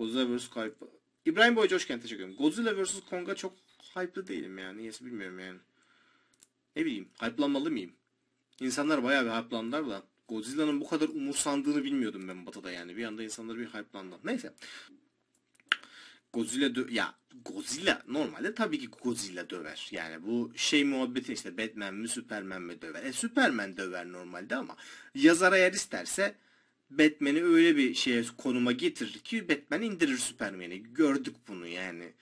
Godzilla vs. Kong. İbrahim boyca hoş geldin. Teşekkür ederim. Godzilla vs. Kong'a çok hype'lı değilim yani. Niyesi bilmiyorum yani. Ne bileyim. Hype'lanmalı mıyım? İnsanlar bayağı bir hype'landılar da. Godzilla'nın bu kadar umursandığını bilmiyordum ben Batı'da yani. Bir anda insanlar bir hype'landı. Neyse. Godzilla dö ya Godzilla normalde tabii ki Godzilla döver. Yani bu şey muhabbeti işte Batman mi Superman mi döver. E Superman döver normalde ama yazar eğer isterse Batman'i öyle bir şeye konuma getirir ki Batman indirir Superman'i. Gördük bunu yani.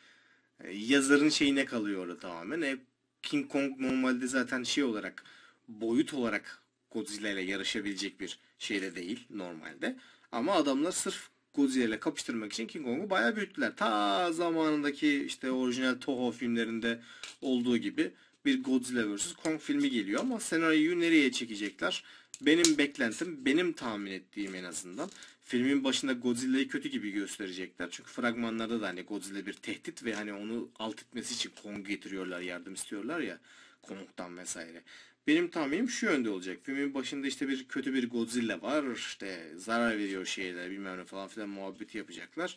E, yazarın şeyine kalıyor orada tamamen. E, King Kong normalde zaten şey olarak boyut olarak Godzilla ile yarışabilecek bir şeyde değil normalde. Ama adamlar sırf Godzilla ile kapıştırmak için King Kong'u bayağı büyüttüler. Ta zamanındaki işte orijinal Toho filmlerinde olduğu gibi bir Godzilla vs. Kong filmi geliyor ama senaryoyu nereye çekecekler? benim beklentim, benim tahmin ettiğim en azından. Filmin başında Godzilla'yı kötü gibi gösterecekler. Çünkü fragmanlarda da hani Godzilla bir tehdit ve hani onu alt etmesi için Kong getiriyorlar, yardım istiyorlar ya Kong'dan vesaire. Benim tahminim şu yönde olacak. Filmin başında işte bir kötü bir Godzilla var. işte zarar veriyor şeyler bilmem ne falan filan muhabbeti yapacaklar.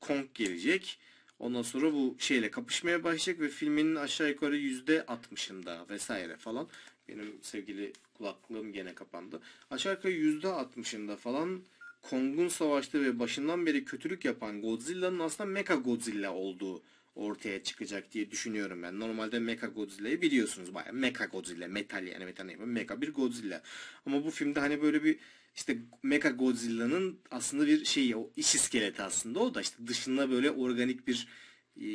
Kong gelecek. Ondan sonra bu şeyle kapışmaya başlayacak ve filminin aşağı yukarı yüzde altmışında vesaire falan benim sevgili kulaklığım gene kapandı. Aşağı yukarı altmışında falan Kong'un savaştığı ve başından beri kötülük yapan Godzilla'nın aslında Mecha Godzilla olduğu ortaya çıkacak diye düşünüyorum ben. Normalde Mecha Godzilla'yı biliyorsunuz baya. Mecha Godzilla, metal yani metal ne Mecha bir Godzilla. Ama bu filmde hani böyle bir işte Mecha Godzilla'nın aslında bir şeyi, o iş iskeleti aslında o da işte dışında böyle organik bir e,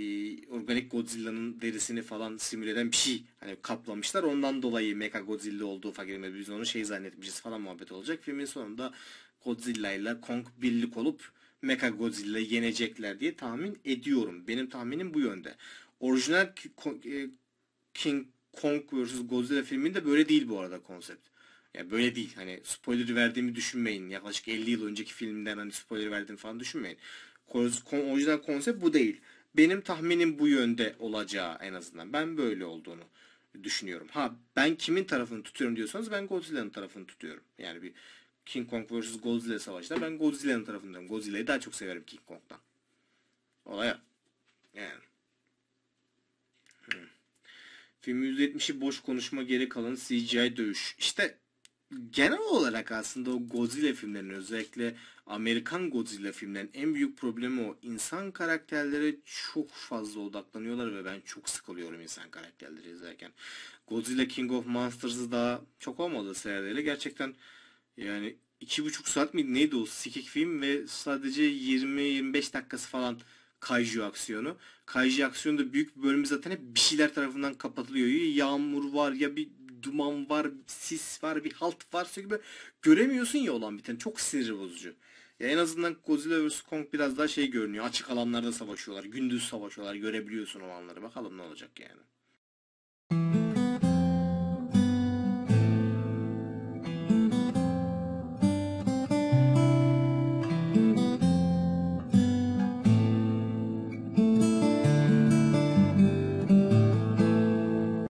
organik Godzilla'nın derisini falan simüle eden bir şey hani kaplamışlar. Ondan dolayı Mecha Godzilla olduğu fark Biz onu şey zannetmişiz falan muhabbet olacak. Filmin sonunda Godzilla ile Kong birlik olup Mecha Godzilla yenecekler diye tahmin ediyorum. Benim tahminim bu yönde. Orijinal e, King Kong vs. Godzilla filminde böyle değil bu arada konsept. Ya böyle değil. Hani spoiler verdiğimi düşünmeyin. Yaklaşık 50 yıl önceki filmden hani spoiler verdiğimi falan düşünmeyin. Orijinal konsept bu değil benim tahminim bu yönde olacağı en azından. Ben böyle olduğunu düşünüyorum. Ha ben kimin tarafını tutuyorum diyorsanız ben Godzilla'nın tarafını tutuyorum. Yani bir King Kong vs Godzilla savaşında ben Godzilla'nın tarafındayım. Godzilla'yı daha çok severim King Kong'dan. Olaya. Yani. Hmm. Film %70'i boş konuşma geri kalanı CGI dövüş. İşte genel olarak aslında o Godzilla filmlerinin özellikle Amerikan Godzilla filmlerinin en büyük problemi o. insan karakterlere çok fazla odaklanıyorlar ve ben çok sıkılıyorum insan karakterleri izlerken. Godzilla King of Monsters'ı daha çok olmadı seyrediyle. Gerçekten yani iki buçuk saat mi neydi o sikik film ve sadece 20-25 dakikası falan kaiju aksiyonu. Kaiju aksiyonu da büyük bir bölümü zaten hep bir şeyler tarafından kapatılıyor. Ya yağmur var ya bir duman var, sis var, bir halt var çünkü böyle göremiyorsun ya olan biteni. Çok sinir bozucu. Ya en azından Godzilla vs Kong biraz daha şey görünüyor. Açık alanlarda savaşıyorlar. Gündüz savaşıyorlar. Görebiliyorsun olanları. Bakalım ne olacak yani.